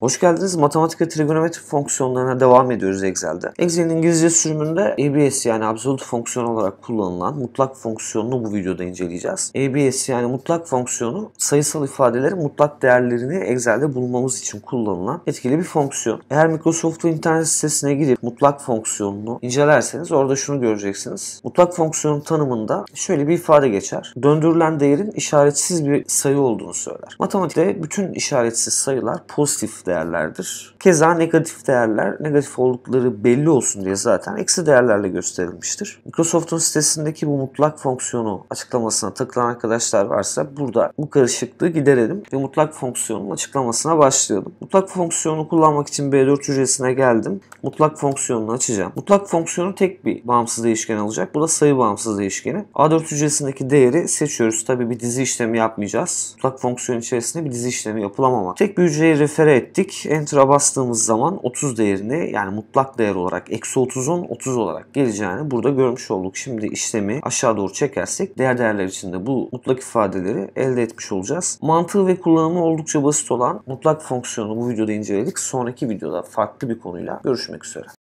Hoş geldiniz. Matematik ve trigonometri fonksiyonlarına devam ediyoruz Excel'de. Excel'in İngilizce sürümünde ABS yani absolut fonksiyon olarak kullanılan mutlak fonksiyonunu bu videoda inceleyeceğiz. ABS yani mutlak fonksiyonu sayısal ifadelerin mutlak değerlerini Excel'de bulmamız için kullanılan etkili bir fonksiyon. Eğer Microsoft'un internet sitesine girip mutlak fonksiyonunu incelerseniz orada şunu göreceksiniz. Mutlak fonksiyonun tanımında şöyle bir ifade geçer. Döndürülen değerin işaretsiz bir sayı olduğunu söyler. Matematikte bütün işaretsiz sayılar pozitif değerlerdir. Keza negatif değerler negatif oldukları belli olsun diye zaten eksi değerlerle gösterilmiştir. Microsoft'un sitesindeki bu mutlak fonksiyonu açıklamasına takılan arkadaşlar varsa burada bu karışıklığı giderelim ve mutlak fonksiyonun açıklamasına başlayalım. Mutlak fonksiyonu kullanmak için B4 hücresine geldim. Mutlak fonksiyonunu açacağım. Mutlak fonksiyonu tek bir bağımsız değişken alacak. Bu da sayı bağımsız değişkeni. A4 hücresindeki değeri seçiyoruz. Tabii bir dizi işlemi yapmayacağız. Mutlak fonksiyon içerisinde bir dizi işlemi yapılamamak. Tek bir hücreyi refere ettik ettik. Enter'a bastığımız zaman 30 değerini yani mutlak değer olarak eksi 30'un 30 olarak geleceğini burada görmüş olduk. Şimdi işlemi aşağı doğru çekersek değer değerler içinde bu mutlak ifadeleri elde etmiş olacağız. Mantığı ve kullanımı oldukça basit olan mutlak fonksiyonu bu videoda inceledik. Sonraki videoda farklı bir konuyla görüşmek üzere.